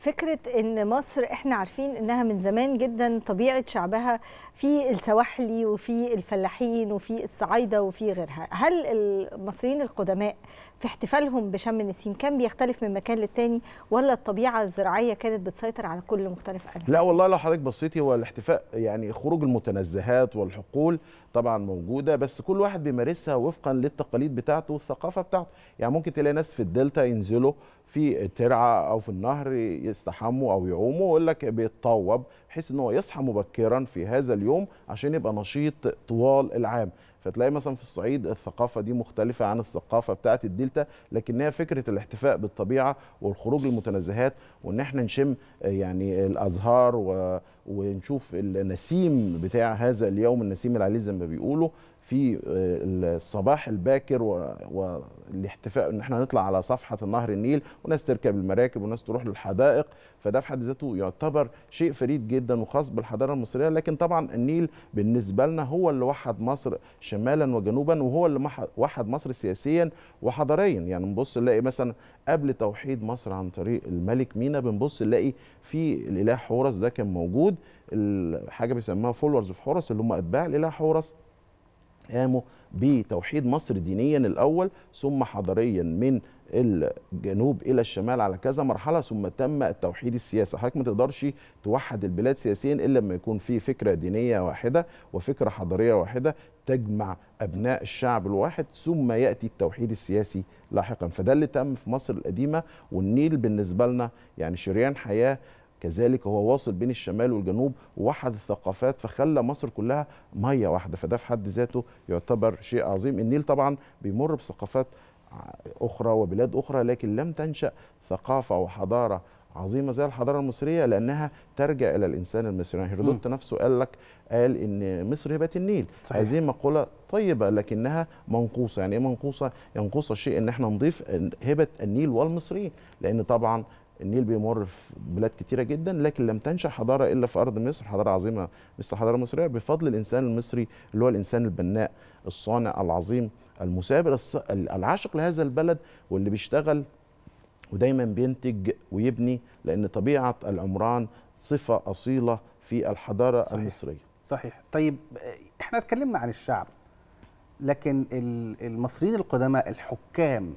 فكرة إن مصر إحنا عارفين إنها من زمان جدا طبيعة شعبها في السواحلي وفي الفلاحين وفي الصعايدة وفي غيرها هل المصريين القدماء في احتفالهم بشم النسيم كان بيختلف من مكان للتاني ولا الطبيعة الزراعية كانت بتسيطر على كل مختلف أنواع؟ لا والله لو حضرتك بصيتي هو الاحتفاء يعني خروج المتنزهات والحقول طبعا موجودة بس كل واحد بيمارسها وفقا للتقاليد بتاعته والثقافة بتاعته يعني ممكن تلاقي ناس في الدلتا ينزلوا في الترعة أو في النهر يستحموا او يعوموا يقول لك بيتطوب بحيث ان هو يصحى مبكرا في هذا اليوم عشان يبقى نشيط طوال العام فتلاقي مثلا في الصعيد الثقافه دي مختلفه عن الثقافه بتاعه الدلتا لكنها فكره الاحتفاء بالطبيعه والخروج للمتنزهات وان احنا نشم آه، يعني الازهار و... ونشوف النسيم بتاع هذا اليوم النسيم العليل زي ما بيقولوا في آه، الصباح الباكر والاحتفاء و... ان احنا نطلع على صفحه النهر النيل وناس تركب المراكب وناس تروح للحدائق فده في حد ذاته يعتبر شيء فريد جدا جدا وخاص بالحضاره المصريه لكن طبعا النيل بالنسبه لنا هو اللي وحد مصر شمالا وجنوبا وهو اللي وحد مصر سياسيا وحضاريا يعني نبص نلاقي مثلا قبل توحيد مصر عن طريق الملك مينا بنبص نلاقي في الاله حورس ده كان موجود حاجه بيسموها فولورز اوف حورس اللي هم اتباع الاله حورس اتهامه بتوحيد مصر دينيا الأول ثم حضاريا من الجنوب الى الشمال على كذا مرحله ثم تم التوحيد السياسي حضرتك ما تقدرش توحد البلاد سياسيا الا لما يكون في فكره دينيه واحده وفكره حضاريه واحده تجمع ابناء الشعب الواحد ثم ياتي التوحيد السياسي لاحقا فده اللي تم في مصر القديمه والنيل بالنسبه لنا يعني شريان حياه كذلك هو واصل بين الشمال والجنوب ووحد الثقافات فخلى مصر كلها ميه واحده فده في حد ذاته يعتبر شيء عظيم النيل طبعا بيمر بثقافات اخرى وبلاد اخرى لكن لم تنشا ثقافه وحضاره عظيمه زي الحضاره المصريه لانها ترجع الى الانسان المصري يعني هيرودوت نفسه قال لك قال ان مصر هبه النيل صحيح. هذه مقوله طيبه لكنها منقوصه يعني ايه منقوصه ينقص الشيء ان احنا نضيف هبه النيل والمصريين لان طبعا النيل بيمر في بلاد كتيره جدا لكن لم تنشا حضاره الا في ارض مصر حضاره عظيمه مثل الحضاره المصريه بفضل الانسان المصري اللي هو الانسان البناء الصانع العظيم المثابر العاشق لهذا البلد واللي بيشتغل ودايما بينتج ويبني لان طبيعه العمران صفه اصيله في الحضاره صحيح. المصريه صحيح طيب احنا اتكلمنا عن الشعب لكن المصريين القدماء الحكام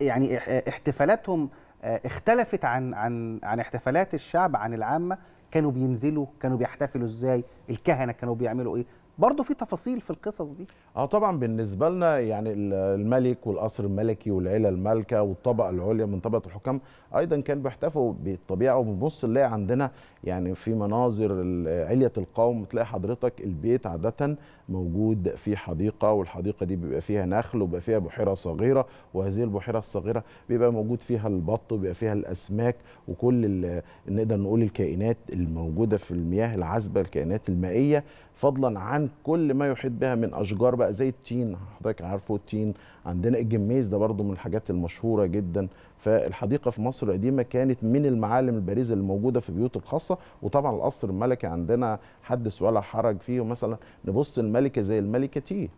يعني احتفالاتهم آه، اختلفت عن عن عن احتفالات الشعب عن العامه كانوا بينزلوا كانوا بيحتفلوا ازاي الكهنه كانوا بيعملوا ايه برضه في تفاصيل في القصص دي اه طبعا بالنسبه لنا يعني الملك والقصر الملكي والعيله المالكه والطبقه العليا من طبقه الحكام ايضا كانوا بيحتفوا بالطبيعه وبنبص نلاقي عندنا يعني في مناظر عليه القوم تلاقي حضرتك البيت عاده موجود في حديقه والحديقه دي بيبقى فيها نخل وبيبقى فيها بحيره صغيره وهذه البحيره الصغيره بيبقى موجود فيها البط وبيبقى فيها الاسماك وكل نقدر نقول الكائنات الموجوده في المياه العذبه الكائنات المائيه فضلا عن كل ما يحيط بها من اشجار بقى زي التين حضرتك عارفه التين عندنا الجميز ده برضو من الحاجات المشهوره جدا فالحديقه في مصر القديمه كانت من المعالم البارزه اللي موجوده في البيوت الخاصه وطبعا القصر الملكي عندنا حدث ولا حرج فيه مثلا نبص الملكه زي الملكه تي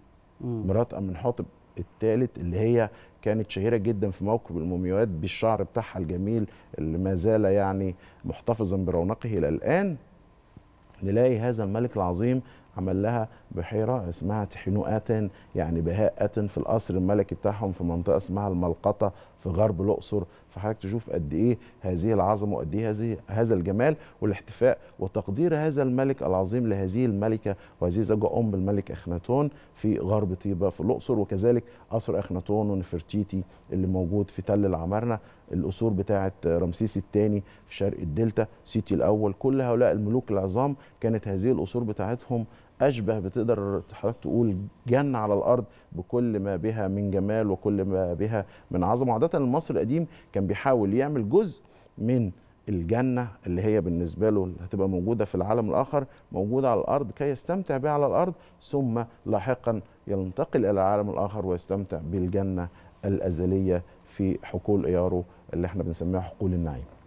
مرات من حاطب الثالث اللي هي كانت شهيره جدا في موكب المومياوات بالشعر بتاعها الجميل اللي ما زال يعني محتفظا برونقه الى الان نلاقي هذا الملك العظيم عمل لها بحيره اسمها تحنوات يعني بهاءه في القصر الملكي بتاعهم في منطقه اسمها الملقطه في غرب الاقصر فحضرتك تشوف قد ايه هذه العظمه وقد ايه هذه هذا الجمال والاحتفاء وتقدير هذا الملك العظيم لهذه الملكه وهذه زوجة ام الملك اخناتون في غرب طيبه في الاقصر وكذلك قصر اخناتون ونفرتيتي اللي موجود في تل العمارنه القصور بتاعه رمسيس الثاني في شرق الدلتا سيتي الاول كل هؤلاء الملوك العظام كانت هذه القصور بتاعتهم اشبه بتقدر حضرتك تقول جنه على الارض بكل ما بها من جمال وكل ما بها من عظمه عاده المصري القديم كان بيحاول يعمل جزء من الجنة اللي هي بالنسبة له هتبقى موجودة في العالم الآخر موجودة على الأرض كي يستمتع بها على الأرض ثم لاحقا ينتقل إلى العالم الآخر ويستمتع بالجنة الأزلية في حقول اياره اللي احنا بنسميها حقول النعيم